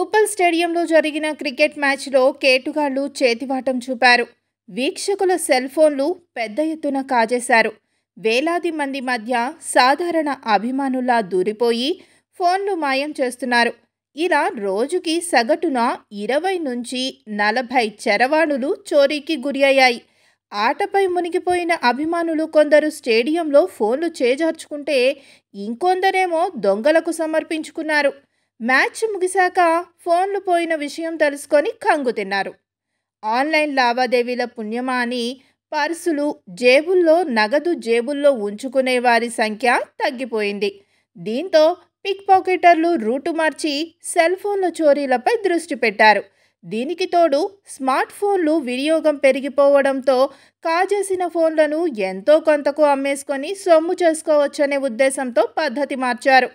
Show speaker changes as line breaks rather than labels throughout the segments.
ఉప్పల్ స్టేడియంలో జరిగిన క్రికెట్ మ్యాచ్లో కేటుగాళ్లు చేతివాటం చూపారు వీక్షకుల సెల్ ఫోన్లు పెద్ద ఎత్తున కాజేశారు వేలాది మంది మధ్య సాధారణ అభిమానులా దూరిపోయి ఫోన్లు మాయం చేస్తున్నారు ఇలా రోజుకి సగటున ఇరవై నుంచి నలభై చరవాణులు చోరీకి గురయ్యాయి ఆటపై మునిగిపోయిన అభిమానులు కొందరు స్టేడియంలో ఫోన్లు చేజార్చుకుంటే ఇంకొందరేమో దొంగలకు సమర్పించుకున్నారు మ్యాచ్ ముగిశాక ఫోన్లు పోయిన విషయం తెలుసుకొని కంగు తిన్నారు ఆన్లైన్ లావాదేవీల పుణ్యమా అని పర్సులు జేబుల్లో నగదు జేబుల్లో ఉంచుకునే వారి సంఖ్య తగ్గిపోయింది దీంతో పిక్ పాకెటర్లు రూటు మార్చి సెల్ ఫోన్ల చోరీలపై దృష్టి పెట్టారు దీనికి తోడు స్మార్ట్ ఫోన్లు వినియోగం పెరిగిపోవడంతో కాజేసిన ఫోన్లను ఎంతో కొంతకు అమ్మేసుకొని సొమ్ము చేసుకోవచ్చనే ఉద్దేశంతో పద్ధతి మార్చారు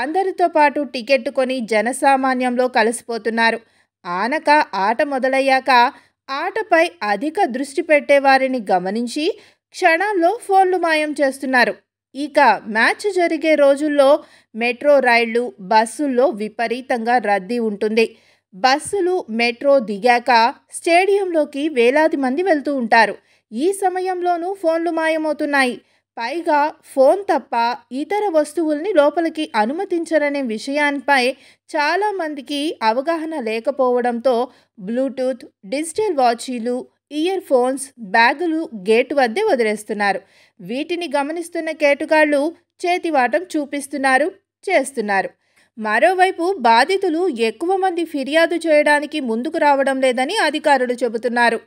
అందరితో పాటు టికెట్ కొని జనసామాన్యంలో కలిసిపోతున్నారు ఆనక ఆట మొదలయ్యాక ఆటపై అధిక దృష్టి పెట్టేవారిని గమనించి క్షణాల్లో ఫోన్లు మాయం చేస్తున్నారు ఇక మ్యాచ్ జరిగే రోజుల్లో మెట్రో రైళ్లు బస్సుల్లో విపరీతంగా రద్దీ ఉంటుంది బస్సులు మెట్రో దిగాక స్టేడియంలోకి వేలాది మంది వెళ్తూ ఉంటారు ఈ సమయంలోనూ ఫోన్లు మాయమవుతున్నాయి పైగా ఫోన్ తప్ప ఇతర వస్తువుల్ని లోపలికి అనుమతించరనే విషయాన్పై చాలామందికి అవగాహన లేకపోవడంతో బ్లూటూత్ డిజిటల్ వాచీలు ఇయర్ ఫోన్స్ బ్యాగులు గేటు వద్దే వదిలేస్తున్నారు వీటిని గమనిస్తున్న కేటుగాళ్లు చేతివాటం చూపిస్తున్నారు చేస్తున్నారు మరోవైపు బాధితులు ఎక్కువ మంది ఫిర్యాదు చేయడానికి ముందుకు రావడం లేదని అధికారులు చెబుతున్నారు